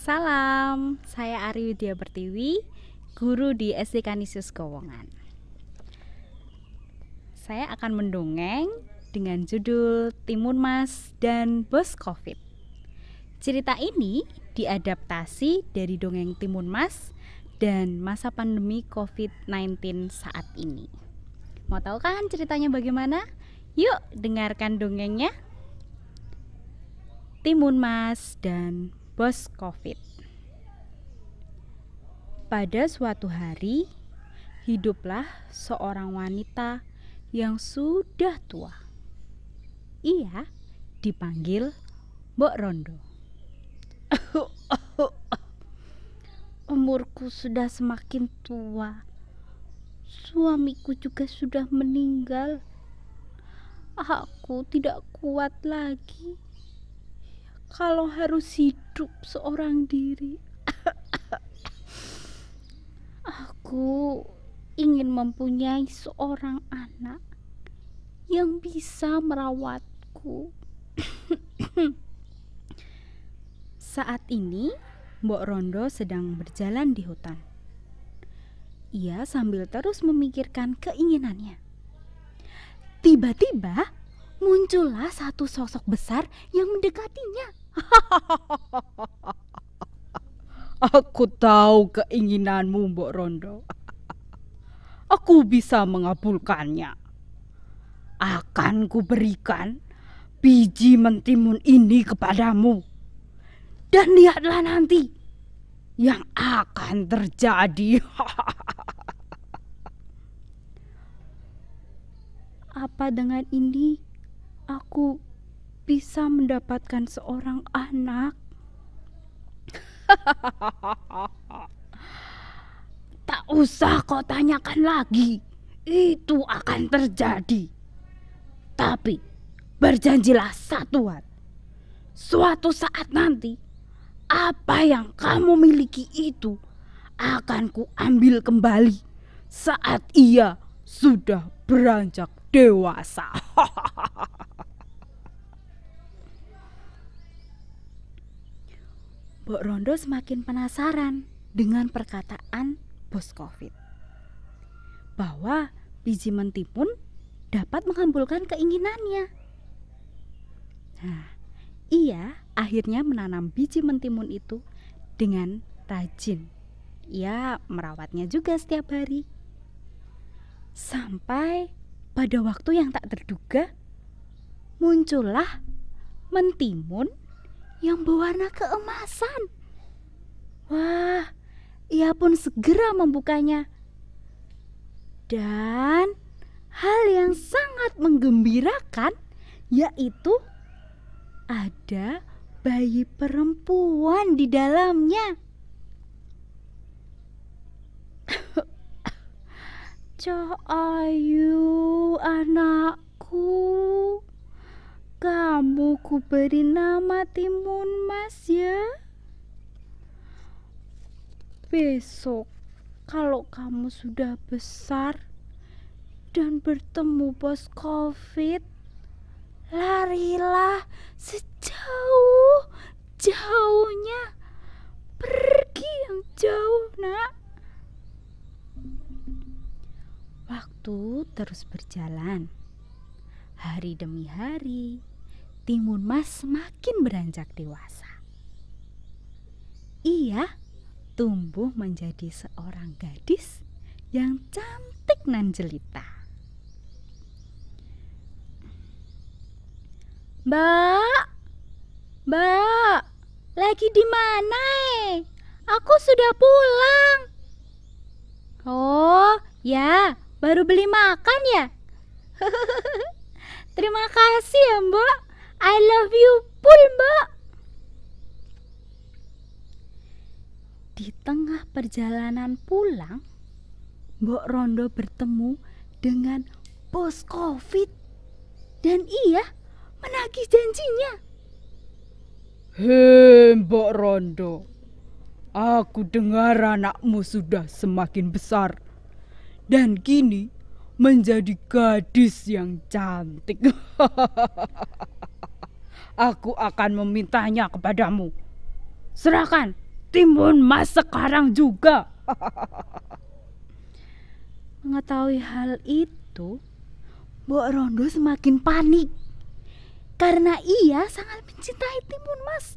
Salam, saya Ari Widya Pertiwi, guru di SD Kanisius Kowongan. Saya akan mendongeng dengan judul Timun Mas dan Bos Covid. Cerita ini diadaptasi dari dongeng Timun Mas dan masa pandemi COVID-19 saat ini. Mau tahu kan ceritanya bagaimana? Yuk dengarkan dongengnya. Timun Mas dan Bos Covid. Pada suatu hari, hiduplah seorang wanita yang sudah tua. Ia dipanggil Mbok Rondo. Umurku sudah semakin tua. Suamiku juga sudah meninggal. Aku tidak kuat lagi. Kalau harus hidup hidup seorang diri. Aku ingin mempunyai seorang anak yang bisa merawatku. Saat ini, Mbok Rondo sedang berjalan di hutan. Ia sambil terus memikirkan keinginannya. Tiba-tiba muncullah satu sosok besar yang mendekatinya. Aku tahu keinginanmu, Mbok Rondo. Aku bisa mengabulkannya. Akan berikan biji mentimun ini kepadamu. Dan lihatlah nanti yang akan terjadi. Apa dengan ini aku bisa mendapatkan seorang anak. tak usah kau tanyakan lagi, itu akan terjadi. Tapi berjanjilah satu hal, suatu saat nanti apa yang kamu miliki itu akan kuambil kembali saat ia sudah beranjak dewasa. Mbok Rondo semakin penasaran dengan perkataan bos COVID. Bahwa biji menti pun dapat mengabulkan keinginannya. Nah, ia akhirnya menanam biji mentimun itu dengan rajin. Ia merawatnya juga setiap hari. Sampai pada waktu yang tak terduga muncullah mentimun yang berwarna keemasan. Wah, ia pun segera membukanya. Dan hal yang sangat menggembirakan yaitu ada bayi perempuan di dalamnya. Cok Ayu, anakku, kamu kuberi nama timun mas ya Besok kalau kamu sudah besar dan bertemu bos covid Larilah sejauh jauhnya Pergi yang jauh nak Waktu terus berjalan Hari demi hari, Timun Mas semakin beranjak dewasa. Ia tumbuh menjadi seorang gadis yang cantik nan jelita. Mbak, Mbak, lagi di mana eh? Aku sudah pulang. Oh, ya, baru beli makan ya. Terima kasih ya, Mbak. I love you pul mbak Di tengah perjalanan pulang Mbok Rondo bertemu dengan bos covid Dan ia menagih janjinya Hei Mbok Rondo Aku dengar anakmu sudah semakin besar Dan kini menjadi gadis yang cantik Aku akan memintanya kepadamu. Serahkan timun mas sekarang juga. Mengetahui hal itu, Mbok Rondo semakin panik. Karena ia sangat mencintai timun mas.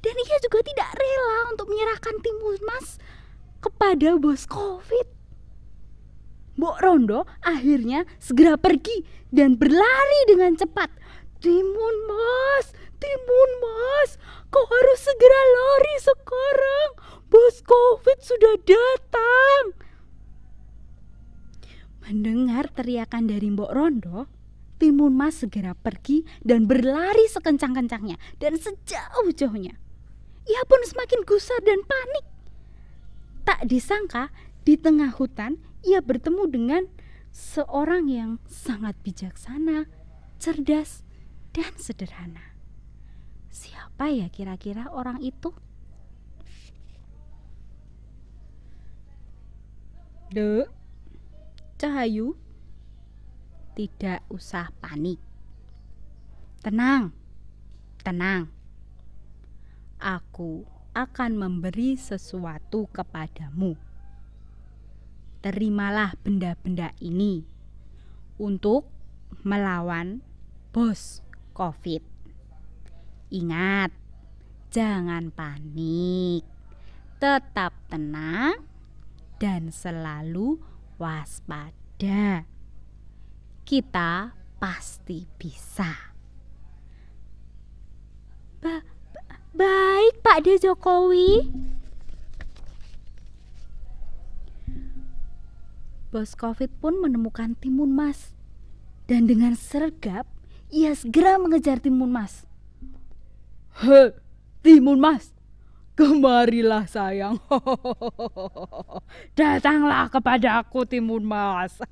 Dan ia juga tidak rela untuk menyerahkan timun mas kepada bos covid. Mbok Rondo akhirnya segera pergi dan berlari dengan cepat Timun mas, timun mas, kau harus segera lari sekarang. Bos covid sudah datang. Mendengar teriakan dari Mbok Rondo, Timun Mas segera pergi dan berlari sekencang-kencangnya dan sejauh-jauhnya. Ia pun semakin gusar dan panik. Tak disangka, di tengah hutan ia bertemu dengan seorang yang sangat bijaksana, cerdas, dan sederhana. Siapa ya kira-kira orang itu? de Cahayu, tidak usah panik. Tenang, tenang. Aku akan memberi sesuatu kepadamu. Terimalah benda-benda ini untuk melawan bos. COVID. Ingat, jangan panik, tetap tenang, dan selalu waspada. Kita pasti bisa. Ba baik, Pak De Jokowi. Bos Covid pun menemukan timun mas dan dengan sergap ia segera mengejar Timun Mas. He, Timun Mas, kemarilah sayang. Datanglah kepada aku Timun Mas.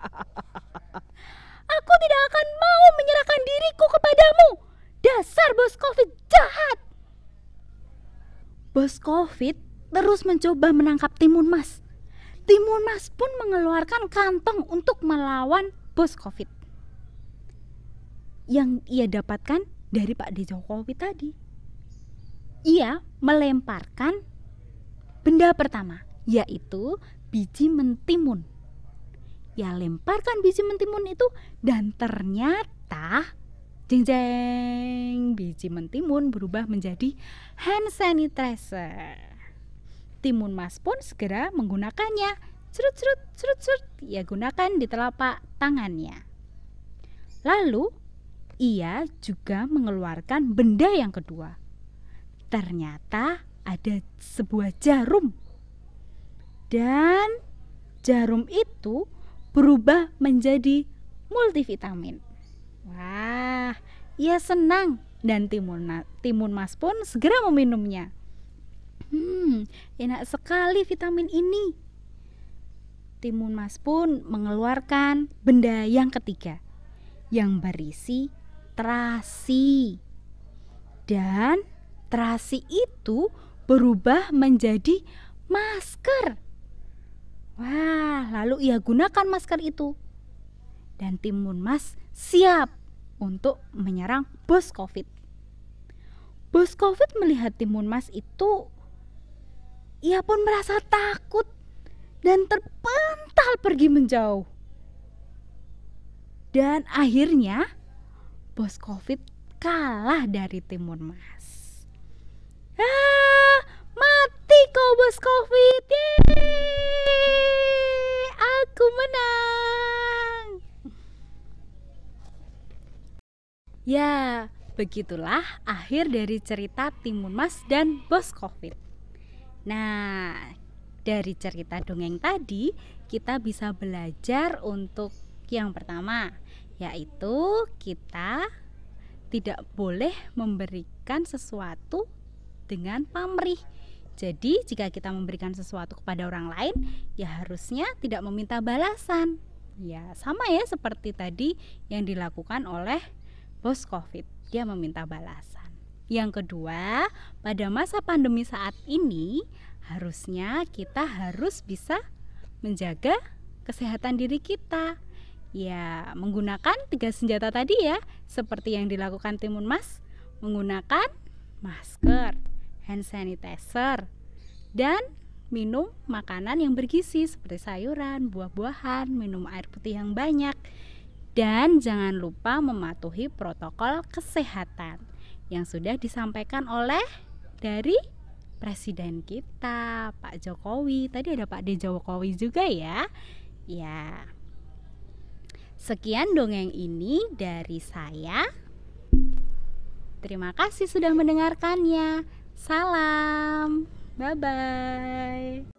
aku tidak akan mau menyerahkan diriku kepadamu. Dasar bos COVID jahat. Bos COVID terus mencoba menangkap Timun Mas. Timun Mas pun mengeluarkan kantong untuk melawan bos COVID yang ia dapatkan dari Pak D. Jokowi tadi. Ia melemparkan benda pertama, yaitu biji mentimun. Ia lemparkan biji mentimun itu dan ternyata jeng jeng biji mentimun berubah menjadi hand sanitizer. Timun Mas pun segera menggunakannya. Cerut cerut cerut cerut ia gunakan di telapak tangannya. Lalu ia juga mengeluarkan benda yang kedua. Ternyata ada sebuah jarum. Dan jarum itu berubah menjadi multivitamin. Wah, ia senang dan timun, timun mas pun segera meminumnya. Hmm, enak sekali vitamin ini. Timun mas pun mengeluarkan benda yang ketiga yang berisi terasi. Dan terasi itu berubah menjadi masker. Wah, lalu ia gunakan masker itu. Dan timun mas siap untuk menyerang bos Covid. Bos Covid melihat timun mas itu ia pun merasa takut dan terpental pergi menjauh. Dan akhirnya bos covid kalah dari timun mas ah, mati kau bos covid Yeay! aku menang ya begitulah akhir dari cerita timun mas dan bos covid nah dari cerita dongeng tadi kita bisa belajar untuk yang pertama yaitu kita tidak boleh memberikan sesuatu dengan pamrih. Jadi, jika kita memberikan sesuatu kepada orang lain, ya harusnya tidak meminta balasan. Ya, sama ya seperti tadi yang dilakukan oleh bos Covid. Dia meminta balasan. Yang kedua, pada masa pandemi saat ini, harusnya kita harus bisa menjaga kesehatan diri kita Ya, menggunakan tiga senjata tadi ya, seperti yang dilakukan Timun Mas, menggunakan masker, hand sanitizer, dan minum makanan yang bergizi seperti sayuran, buah-buahan, minum air putih yang banyak, dan jangan lupa mematuhi protokol kesehatan yang sudah disampaikan oleh dari presiden kita, Pak Jokowi. Tadi ada Pak D Jokowi juga ya. Ya. Sekian dongeng ini dari saya. Terima kasih sudah mendengarkannya. Salam, bye bye.